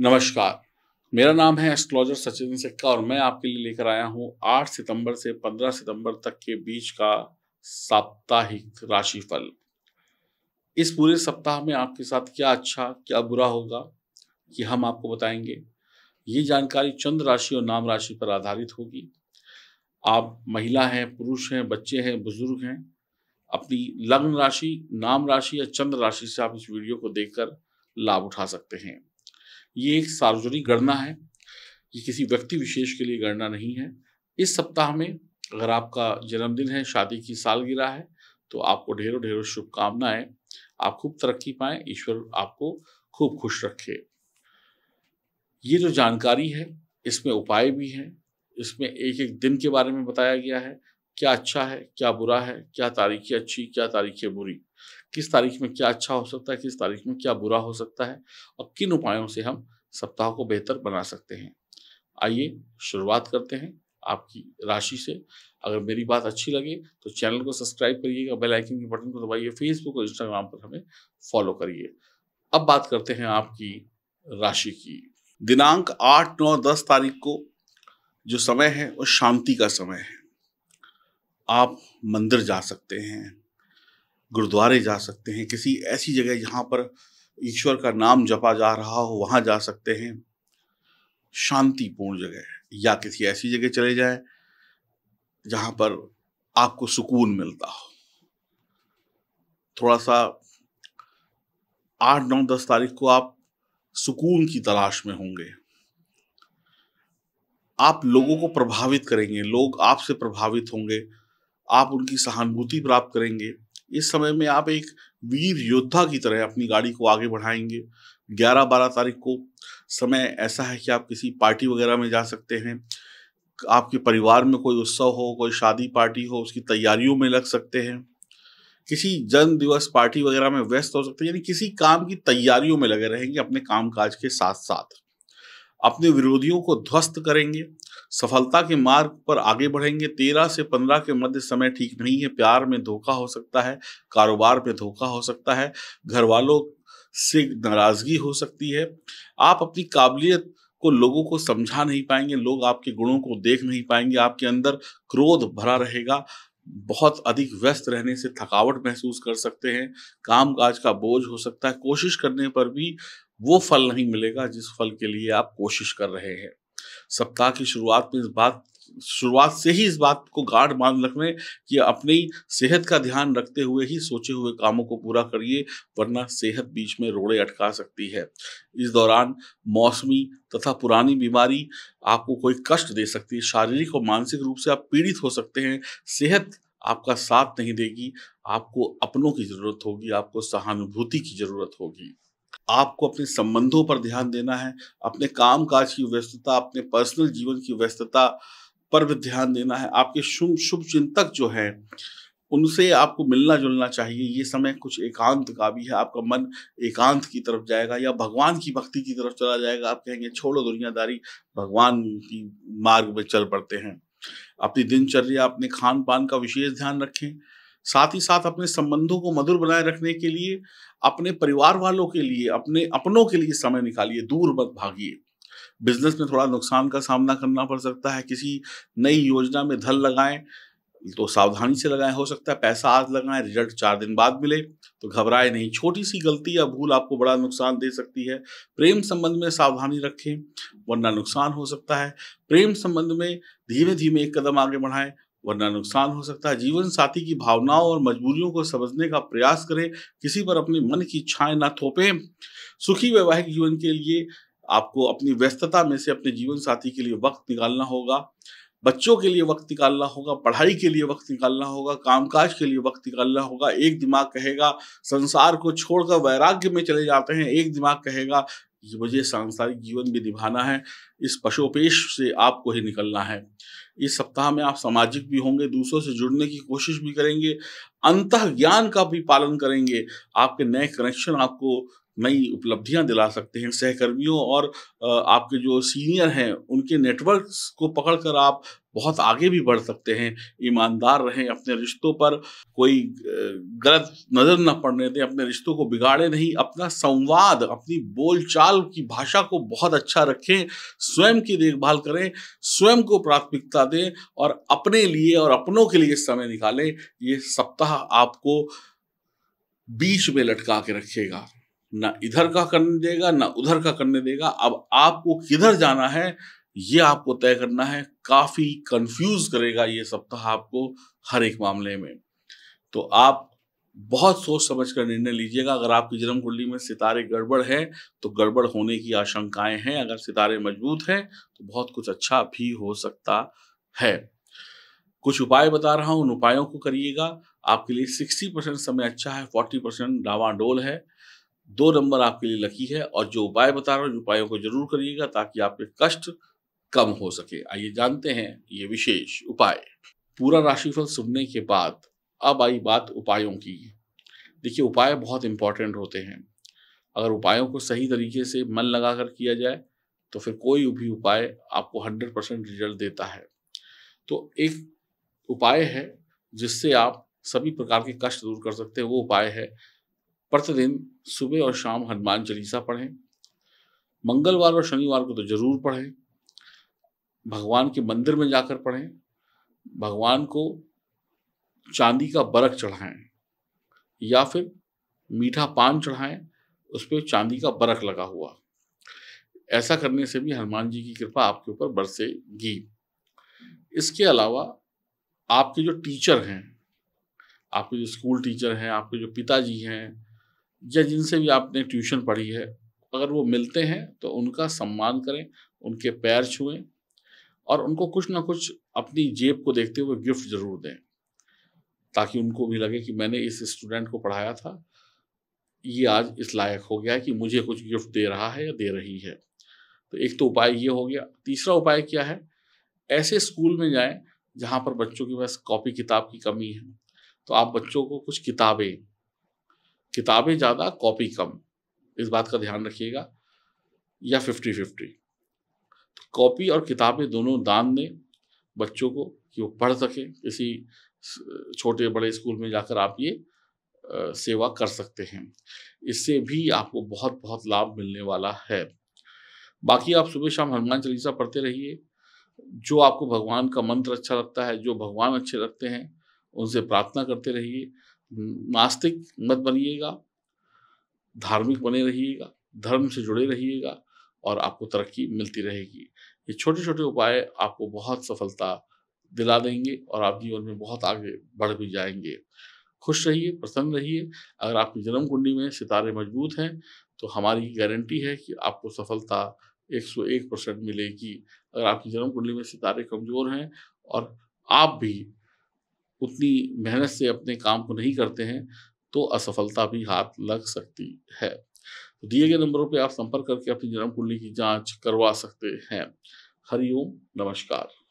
नमस्कार मेरा नाम है एस्ट्रोलॉजर सचिन सिक्का और मैं आपके लिए लेकर आया हूं 8 सितंबर से 15 सितंबर तक के बीच का साप्ताहिक राशिफल इस पूरे सप्ताह में आपके साथ क्या अच्छा क्या बुरा होगा ये हम आपको बताएंगे ये जानकारी चंद्र राशि और नाम राशि पर आधारित होगी आप महिला हैं पुरुष हैं बच्चे हैं बुजुर्ग हैं अपनी लग्न राशि नाम राशि या चंद्र राशि से आप इस वीडियो को देखकर लाभ उठा सकते हैं ये एक सार्वजनिक गणना है ये किसी व्यक्ति विशेष के लिए गणना नहीं है इस सप्ताह में अगर आपका जन्मदिन है शादी की सालगिरह है तो आपको ढेरों ढेरों शुभकामनाएं आप खूब तरक्की पाएं ईश्वर आपको खूब खुश रखे ये जो जानकारी है इसमें उपाय भी हैं इसमें एक एक दिन के बारे में बताया गया है क्या अच्छा है क्या बुरा है क्या तारीखें अच्छी क्या तारीखें बुरी किस तारीख में क्या अच्छा हो सकता है किस तारीख में क्या बुरा हो सकता है और किन उपायों से हम सप्ताह को बेहतर बना सकते हैं आइए शुरुआत करते हैं आपकी राशि से अगर मेरी बात अच्छी लगे तो चैनल को सब्सक्राइब करिएगा बेल आइकन के बटन को दबाइए फेसबुक और इंस्टाग्राम पर हमें फॉलो करिए अब बात करते हैं आपकी राशि की दिनांक आठ नौ दस तारीख को जो समय है वो शांति का समय है आप मंदिर जा सकते हैं गुरुद्वारे जा सकते हैं किसी ऐसी जगह जहाँ पर ईश्वर का नाम जपा जा रहा हो वहाँ जा सकते हैं शांतिपूर्ण जगह या किसी ऐसी जगह चले जाए जहाँ पर आपको सुकून मिलता हो थोड़ा सा आठ नौ दस तारीख को आप सुकून की तलाश में होंगे आप लोगों को प्रभावित करेंगे लोग आपसे प्रभावित होंगे आप उनकी सहानुभूति प्राप्त करेंगे इस समय में आप एक वीर योद्धा की तरह अपनी गाड़ी को आगे बढ़ाएंगे 11-12 तारीख को समय ऐसा है कि आप किसी पार्टी वगैरह में जा सकते हैं आपके परिवार में कोई उत्सव हो कोई शादी पार्टी हो उसकी तैयारियों में लग सकते हैं किसी जन्म दिवस पार्टी वगैरह में व्यस्त हो सकते हैं यानी किसी काम की तैयारियों में लगे रहेंगे अपने काम काज के साथ साथ अपने विरोधियों को ध्वस्त करेंगे सफलता के मार्ग पर आगे बढ़ेंगे तेरह से पंद्रह के मध्य समय ठीक नहीं है प्यार में धोखा हो सकता है कारोबार में धोखा हो सकता है घर वालों से नाराजगी हो सकती है आप अपनी काबिलियत को लोगों को समझा नहीं पाएंगे लोग आपके गुणों को देख नहीं पाएंगे आपके अंदर क्रोध भरा रहेगा बहुत अधिक व्यस्त रहने से थकावट महसूस कर सकते हैं काम काज का बोझ हो सकता है कोशिश करने पर भी वो फल नहीं मिलेगा जिस फल के लिए आप कोशिश कर रहे हैं सप्ताह की शुरुआत में इस बात शुरुआत से ही इस बात को गाढ़ मान रखने कि अपनी सेहत का ध्यान रखते हुए ही सोचे हुए कामों को पूरा करिए वरना सेहत बीच में रोड़े अटका सकती है इस दौरान मौसमी तथा पुरानी बीमारी आपको कोई कष्ट दे सकती है शारीरिक और मानसिक रूप से आप पीड़ित हो सकते हैं सेहत आपका साथ नहीं देगी आपको अपनों की जरूरत होगी आपको सहानुभूति की जरूरत होगी आपको अपने संबंधों पर ध्यान देना है अपने काम काज की व्यस्तता अपने पर्सनल जीवन की व्यस्तता पर भी ध्यान देना है आपके शुभ शुभ चिंतक जो हैं उनसे आपको मिलना जुलना चाहिए ये समय कुछ एकांत का भी है आपका मन एकांत की तरफ जाएगा या भगवान की भक्ति की तरफ चला जाएगा आप कहेंगे छोड़ो दुनियादारी भगवान की मार्ग में चल पड़ते हैं अपनी दिनचर्या अपने खान पान का विशेष ध्यान रखें साथ ही साथ अपने संबंधों को मधुर बनाए रखने के लिए अपने परिवार वालों के लिए अपने अपनों के लिए समय निकालिए दूर मत भागिए बिजनेस में थोड़ा नुकसान का सामना करना पड़ सकता है किसी नई योजना में धन लगाएं तो सावधानी से लगाएं हो सकता है पैसा आज लगाएं रिजल्ट चार दिन बाद मिले तो घबराए नहीं छोटी सी गलती या भूल आपको बड़ा नुकसान दे सकती है प्रेम संबंध में सावधानी रखें वरना नुकसान हो सकता है प्रेम संबंध में धीमे धीमे एक कदम आगे बढ़ाएं वरना नुकसान हो सकता है जीवन साथी की भावनाओं और मजबूरियों को समझने का प्रयास करें किसी पर अपने मन की इच्छाएं ना थोपें सुखी वैवाहिक जीवन के लिए आपको अपनी व्यस्तता में से अपने जीवन साथी के लिए वक्त निकालना होगा बच्चों के लिए वक्त निकालना होगा पढ़ाई के लिए वक्त निकालना होगा कामकाज के लिए वक्त निकालना होगा एक दिमाग कहेगा संसार को छोड़कर वैराग्य में चले जाते हैं एक दिमाग कहेगा मुझे सांसारिक जीवन भी निभाना है इस पशोपेश से आपको ही निकलना है इस सप्ताह में आप सामाजिक भी होंगे दूसरों से जुड़ने की कोशिश भी करेंगे अंत ज्ञान का भी पालन करेंगे आपके नए कनेक्शन आपको नई उपलब्धियां दिला सकते हैं सहकर्मियों और आपके जो सीनियर हैं उनके नेटवर्क्स को पकड़कर आप बहुत आगे भी बढ़ सकते हैं ईमानदार रहें अपने रिश्तों पर कोई गलत नज़र न पड़ने दें अपने रिश्तों को बिगाड़े नहीं अपना संवाद अपनी बोलचाल की भाषा को बहुत अच्छा रखें स्वयं की देखभाल करें स्वयं को प्राथमिकता दें और अपने लिए और अपनों के लिए समय निकालें ये सप्ताह आपको बीच में लटका के रखेगा ना इधर का करने देगा ना उधर का करने देगा अब आपको किधर जाना है ये आपको तय करना है काफी कंफ्यूज करेगा ये सप्ताह आपको हर एक मामले में तो आप बहुत सोच समझ कर निर्णय लीजिएगा अगर आपकी जन्म कुंडली में सितारे गड़बड़ है तो गड़बड़ होने की आशंकाएं हैं अगर सितारे मजबूत हैं तो बहुत कुछ अच्छा भी हो सकता है कुछ उपाय बता रहा हूं उन उपायों को करिएगा आपके लिए सिक्सटी परसेंट समय अच्छा है फोर्टी परसेंट डावाडोल है दो नंबर आपके लिए लकी है और जो उपाय बता रहा हूँ उपायों को जरूर करिएगा ताकि आपके कष्ट कम हो सके आइए जानते हैं ये विशेष उपाय पूरा राशिफल सुनने के बाद अब आई बात उपायों की देखिए उपाय बहुत इंपॉर्टेंट होते हैं अगर उपायों को सही तरीके से मन लगाकर किया जाए तो फिर कोई भी उपाय आपको हंड्रेड परसेंट रिजल्ट देता है तो एक उपाय है जिससे आप सभी प्रकार के कष्ट दूर कर सकते हैं वो उपाय है प्रतिदिन सुबह और शाम हनुमान चालीसा पढ़ें मंगलवार और शनिवार को तो ज़रूर पढ़ें भगवान के मंदिर में जाकर पढ़ें भगवान को चांदी का बरक चढ़ाएं या फिर मीठा पान चढ़ाएं उस पर चांदी का बरक लगा हुआ ऐसा करने से भी हनुमान जी की कृपा आपके ऊपर बरसेगी इसके अलावा आपके जो टीचर हैं आपके जो स्कूल टीचर हैं आपके जो पिताजी हैं या जिनसे भी आपने ट्यूशन पढ़ी है अगर वो मिलते हैं तो उनका सम्मान करें उनके पैर छुएं और उनको कुछ ना कुछ अपनी जेब को देखते हुए गिफ्ट ज़रूर दें ताकि उनको भी लगे कि मैंने इस स्टूडेंट को पढ़ाया था ये आज इस लायक हो गया कि मुझे कुछ गिफ्ट दे रहा है या दे रही है तो एक तो उपाय ये हो गया तीसरा उपाय क्या है ऐसे स्कूल में जाएं जहाँ पर बच्चों के पास कॉपी किताब की कमी है तो आप बच्चों को कुछ किताबें किताबें ज़्यादा कॉपी कम इस बात का ध्यान रखिएगा या फिफ्टी फिफ्टी तो कॉपी और किताबें दोनों दान दें बच्चों को कि वो पढ़ सकें किसी छोटे बड़े स्कूल में जाकर आप ये सेवा कर सकते हैं इससे भी आपको बहुत बहुत लाभ मिलने वाला है बाकी आप सुबह शाम हनुमान चालीसा पढ़ते रहिए जो आपको भगवान का मंत्र अच्छा लगता है जो भगवान अच्छे लगते हैं उनसे प्रार्थना करते रहिए नास्तिक मत बनिएगा धार्मिक बने रहिएगा धर्म से जुड़े रहिएगा और आपको तरक्की मिलती रहेगी ये छोटे छोटे उपाय आपको बहुत सफलता दिला देंगे और आप जीवन में बहुत आगे बढ़ भी जाएंगे खुश रहिए प्रसन्न रहिए अगर आपकी जन्म कुंडली में सितारे मजबूत हैं तो हमारी गारंटी है कि आपको सफलता 101 परसेंट मिलेगी अगर आपकी जन्म कुंडली में सितारे कमज़ोर हैं और आप भी उतनी मेहनत से अपने काम को नहीं करते हैं तो असफलता भी हाथ लग सकती है तो दिए गए नंबरों पर आप संपर्क करके अपनी जन्म कुंडली की जांच करवा सकते हैं हरिओम नमस्कार